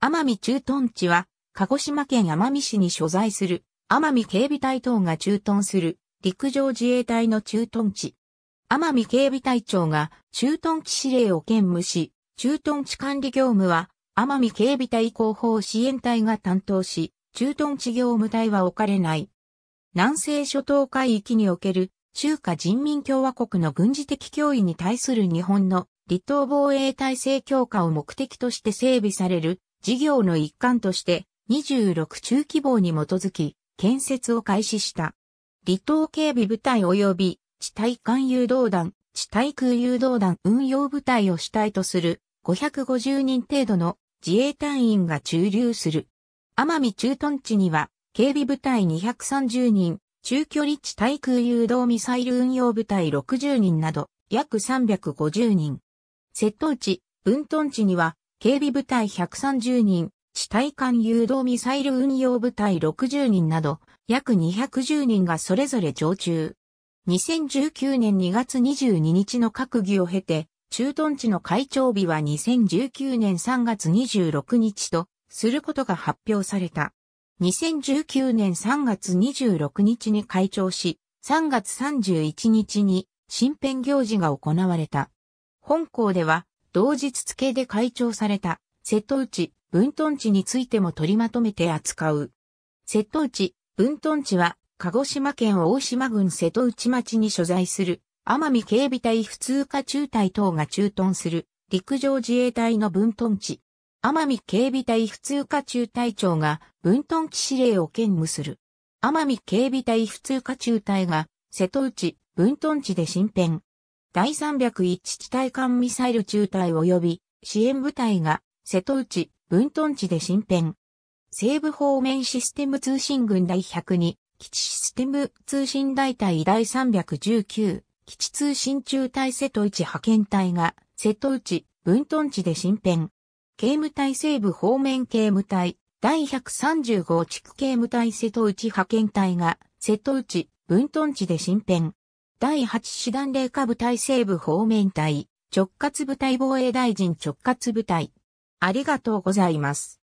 奄美駐屯地は、鹿児島県奄美市に所在する、奄美警備隊等が駐屯する、陸上自衛隊の駐屯地。奄美警備隊長が駐屯地指令を兼務し、駐屯地管理業務は、奄美警備隊広報支援隊が担当し、駐屯地業務隊は置かれない。南西諸島海域における中華人民共和国の軍事的脅威に対する日本の離島防衛体制強化を目的として整備される事業の一環として26中規模に基づき建設を開始した。離島警備部隊及び地対艦誘導弾、地対空誘導弾運用部隊を主体とする550人程度の自衛隊員が駐留する。奄美駐屯地には警備部隊230人、中距離地対空誘導ミサイル運用部隊60人など約350人。窃盗地、分屯地には警備部隊130人、地対艦誘導ミサイル運用部隊60人など、約210人がそれぞれ常駐。2019年2月22日の閣議を経て、駐屯地の会長日は2019年3月26日とすることが発表された。2019年3月26日に会長し、3月31日に新編行事が行われた。本校では同日付で会長された、瀬戸内、分屯地についても取りまとめて扱う。瀬戸内、分屯地は、鹿児島県大島郡瀬戸内町に所在する、奄美警備隊普通科中隊等が駐屯する、陸上自衛隊の分屯地。奄美警備隊普通科中隊長が分屯地指令を兼務する。奄美警備隊普通科中隊が瀬戸内分屯地で新編、第301地対艦ミサイル中隊及び支援部隊が瀬戸内、分屯地で新編。西部方面システム通信軍第102、基地システム通信大隊第319、基地通信中隊瀬戸内派遣隊が瀬戸内、分屯地で新編。警務隊西部方面警務隊第135地区警務隊瀬戸内派遣隊が瀬戸内、分屯地で新編。第8師団霊下部隊西部方面隊、直轄部隊防衛大臣直轄部隊。ありがとうございます。